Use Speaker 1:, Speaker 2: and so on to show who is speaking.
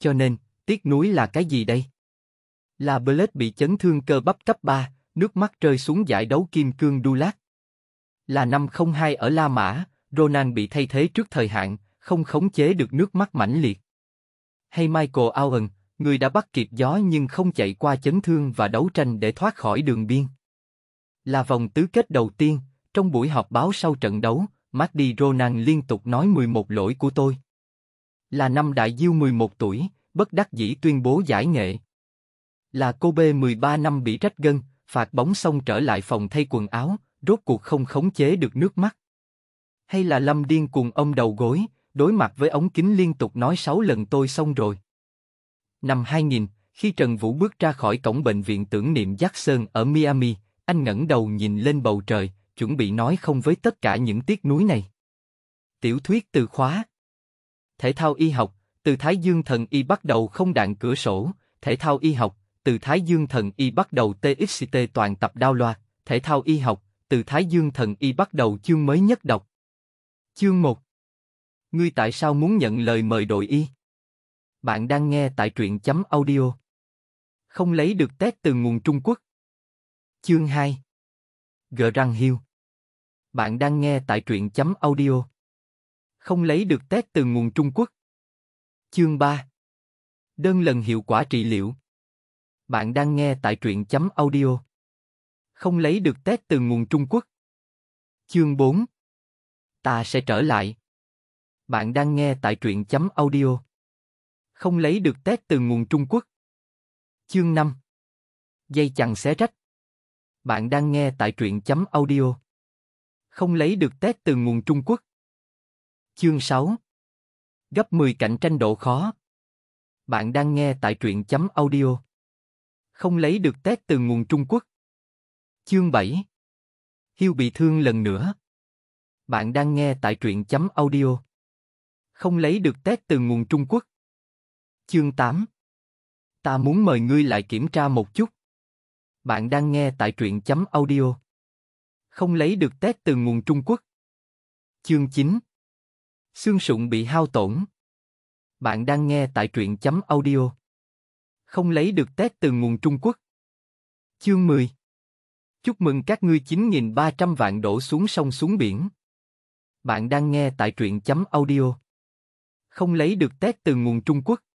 Speaker 1: Cho nên, tiếc nuối là cái gì đây? Là Blade bị chấn thương cơ bắp cấp 3, nước mắt rơi xuống giải đấu kim cương Dulac. Là năm 02 ở La Mã, Ronan bị thay thế trước thời hạn, không khống chế được nước mắt mãnh liệt. Hay Michael Owen, người đã bắt kịp gió nhưng không chạy qua chấn thương và đấu tranh để thoát khỏi đường biên. Là vòng tứ kết đầu tiên, trong buổi họp báo sau trận đấu, Marty Ronan liên tục nói 11 lỗi của tôi. Là năm Đại Diêu 11 tuổi, bất đắc dĩ tuyên bố giải nghệ. Là cô B 13 năm bị trách gân, phạt bóng xong trở lại phòng thay quần áo, rốt cuộc không khống chế được nước mắt. Hay là Lâm điên cuồng ông đầu gối, đối mặt với ống kính liên tục nói 6 lần tôi xong rồi. Năm 2000, khi Trần Vũ bước ra khỏi cổng bệnh viện tưởng niệm Giác Sơn ở Miami, anh ngẩng đầu nhìn lên bầu trời, chuẩn bị nói không với tất cả những tiếc nuối này. Tiểu thuyết từ khóa thể thao y học, từ Thái Dương Thần Y bắt đầu không đạn cửa sổ, thể thao y học, từ Thái Dương Thần Y bắt đầu TXT toàn tập đao loa thể thao y học, từ Thái Dương Thần Y bắt đầu chương mới nhất đọc. Chương 1 Ngươi tại sao muốn nhận lời mời đội y? Bạn đang nghe tại truyện chấm audio. Không lấy được test từ nguồn Trung Quốc. Chương 2 gờ răng hiu. Bạn đang nghe tại truyện chấm audio không lấy được test từ nguồn Trung Quốc. Chương 3 Đơn lần hiệu quả trị liệu Bạn đang nghe tại truyện chấm audio. Không lấy được test từ nguồn Trung Quốc. Chương 4 Ta sẽ trở lại. Bạn đang nghe tại truyện chấm audio. Không lấy được test từ nguồn Trung Quốc. Chương 5 Dây chằng xé rách. Bạn đang nghe tại truyện chấm audio. Không lấy được test từ nguồn Trung Quốc. Chương 6 Gấp 10 cạnh tranh độ khó Bạn đang nghe tại truyện chấm audio Không lấy được test từ nguồn Trung Quốc Chương 7 Hiêu bị thương lần nữa Bạn đang nghe tại truyện chấm audio Không lấy được test từ nguồn Trung Quốc Chương 8 Ta muốn mời ngươi lại kiểm tra một chút Bạn đang nghe tại truyện chấm audio Không lấy được test từ nguồn Trung Quốc Chương 9 Xương sụn bị hao tổn. Bạn đang nghe tại truyện chấm audio. Không lấy được test từ nguồn Trung Quốc. Chương 10 Chúc mừng các ngươi 9.300 vạn đổ xuống sông xuống biển. Bạn đang nghe tại truyện chấm audio. Không lấy được test từ nguồn Trung Quốc.